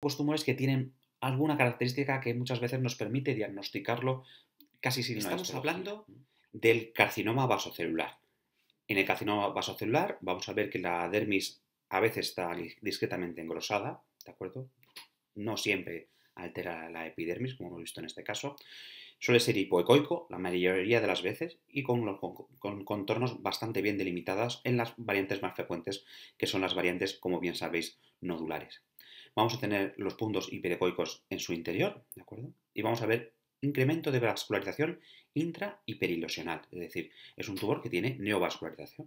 Los tumores que tienen alguna característica que muchas veces nos permite diagnosticarlo casi sin Estamos hablando del carcinoma vasocelular. En el carcinoma vasocelular vamos a ver que la dermis a veces está discretamente engrosada, ¿de acuerdo? No siempre altera la epidermis, como hemos visto en este caso. Suele ser hipoecoico la mayoría de las veces y con, contornos bastante bien delimitados en las variantes más frecuentes, que son las variantes, como bien sabéis, nodulares. Vamos a tener los puntos hiperecoicos en su interior, ¿de acuerdo? Y vamos a ver incremento de vascularización intra-hiperilosional, es decir, es un tumor que tiene neovascularización.